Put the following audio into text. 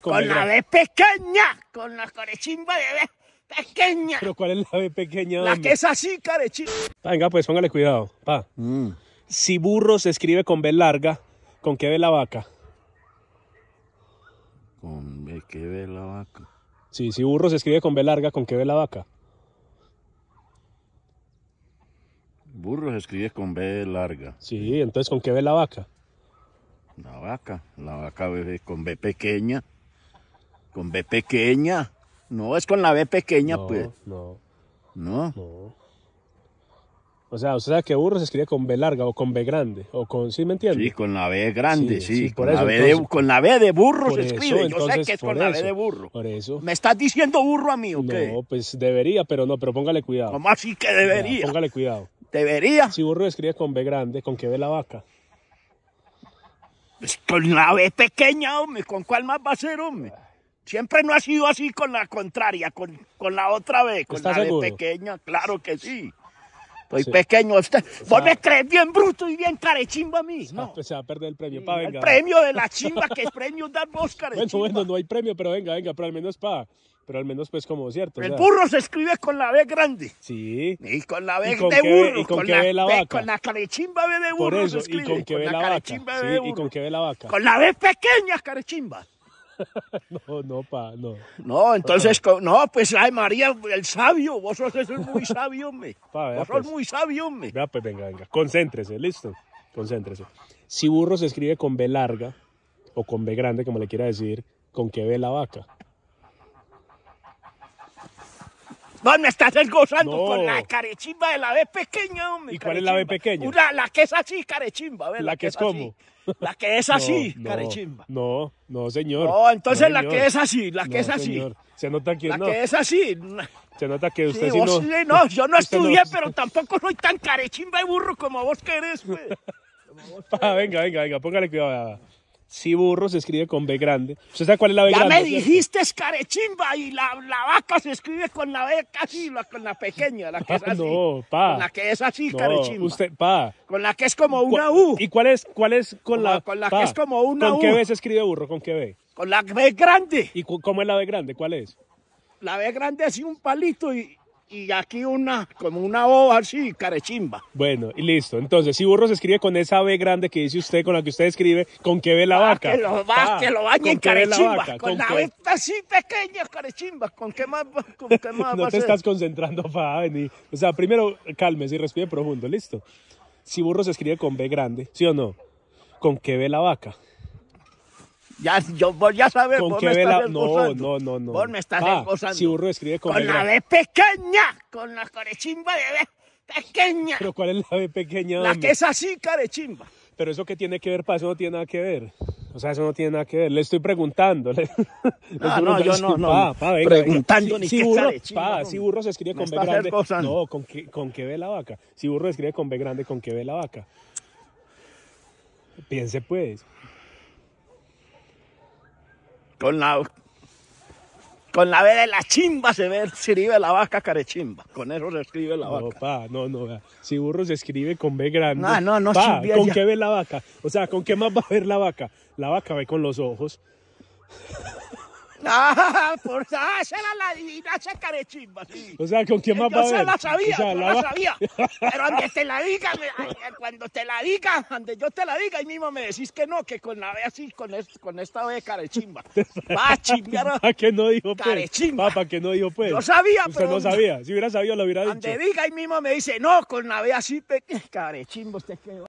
Con, la B pequeña, con la corechimba de B pequeña. ¿Pero cuál es la B pequeña? La que es así, carechimba. Venga, pues póngale cuidado, pa. Mm. Si burro se escribe con B larga, ¿con qué ve la vaca? Con B que ve la vaca. Sí, si burro se escribe con B larga, ¿con qué ve la vaca? Burro se escribe con B larga. Sí, entonces ¿con qué ve la vaca? La vaca, la vaca con B pequeña. Con B pequeña. No, es con la B pequeña, pues. No. No. O sea, usted sabe que burro se escribe con B larga o con B grande, o con, ¿sí me entiendes? Sí, con la B grande, sí, con, la B de, burro se escribe, entonces, yo sé que es con la B de burro. Por eso. ¿Me estás diciendo burro a mí o qué? No, pues debería, pero no, pero póngale cuidado. ¿Cómo así que debería? póngale cuidado. ¿Debería? Si burro se escribe con B grande, ¿con qué ve la vaca? Pues con la B pequeña, hombre, ¿con cuál más va a ser, hombre? Siempre no ha sido así con la contraria, con, con la otra vez, con la B de pequeña, claro que sí. Soy pequeño. Usted, vos me crees bien bruto y bien carechimba a mí. no. Pues se va a perder el premio. pa, venga. El premio de la chimba, que es premio dar vos, carechimba. Bueno, bueno, no hay premio, pero venga, venga, pero al menos pa. Pero al menos, pues, como cierto. El burro se escribe con la B grande. Sí. Y con la B de burro. y con, qué la, ve la vaca. Con la carechimba B de burro. se escribe. y con qué ve la vaca. Sí, y con que ve la vaca. Con la B pequeña, carechimba. no, no, pa, no. No, entonces, no, pues, ay, María, el sabio, vos sos muy sabio, hombre. vos sos pues. muy sabio, hombre. Vea, pues, venga, venga, concéntrese, listo, concéntrese. Si burro se escribe con B larga, o con B grande, como le quiera decir, ¿con qué ve la vaca? No, me estás desgozando con la carechimba de la B pequeña, hombre. ¿Y cuál es la B pequeña? Uh, la que es así, carechimba. ¿verdad? La, que, es, como. La que es así, carechimba. No, no, señor. No, entonces la que es así, la que es así. Se nota que no. La que es así. Se nota que usted es. sí no. No, yo no estudié, pero tampoco soy tan carechimba y burro como vos querés, pues. güey. venga, venga, venga, póngale cuidado. Si burro se escribe con B grande. ¿Usted sabe cuál es la B grande? Ya me dijiste carechimba, y la, vaca se escribe con la B casi, con la pequeña, la que es así. No, pa. la que es así, no, carechimba. Usted, pa. Con la que es como una U. ¿Y cuál es, cuál es con, la, Con la que es como una U. ¿Con qué B se escribe burro? ¿Con qué B? Con la B grande. ¿Y cómo es la B grande? ¿Cuál es? La B grande es un palito y, y aquí una, como una O así, carechimba. Bueno, y listo. Entonces, si burro se escribe con esa B grande que dice usted, con la que usted escribe, ¿con qué ve la ah, vaca? Que lo, va, que lo en carechimba. con, la B así pequeña, carechimba. ¿Con qué más, con qué más No te estás concentrando para venir. O sea, primero cálmese y respire profundo, listo. Si burro se escribe con B grande, ¿sí o no? ¿Con qué ve la vaca? Ya, yo, voy a saber, ¿Con vos qué me vela? Estás no, no, no, no. Vos me estás reposando. Ah, si burro escribe con, con la B pequeña, con la corechimba de B pequeña. ¿Pero cuál es la B pequeña? La que es así, carechimba. Pero eso que tiene que ver, pa, eso no tiene nada que ver. O sea, eso no tiene nada que ver. Le estoy preguntando. no, no, yo no, no. Pa, pa, preguntando ni si qué burro, si burro se escribe con B grande. No, ¿con qué, ¿con qué ve la vaca? Si burro se escribe con B grande, ¿con qué ve la vaca? Piense pues. Con la, con la B de la chimba se ve, se escribe la vaca carechimba. Con eso se escribe la vaca. No, no, no. Si burro se escribe con B grande. No, ah, no, no. Pa, ¿Con qué ve la vaca? O sea, ¿con qué más va a ver la vaca? La vaca ve con los ojos. Ah, por ah, esa era la esa carechimba, sí. O sea, ¿con quién más va a ver? Yo la sabía, o la... sabía. Pero aunque eh, te la diga, cuando te la diga, donde yo te la diga, ahí mismo me decís que no, que con la B así, con, con esta vez de carechimba. Va a chingar. ¿Para ah, qué no dijo pues? Carechimba. ¿Para qué no dijo pues? Yo sabía, Usted no sabía. Si hubiera sabido, lo hubiera dicho. Cuando diga, ahí mismo me dice, no, con la B así, carechimba, usted va.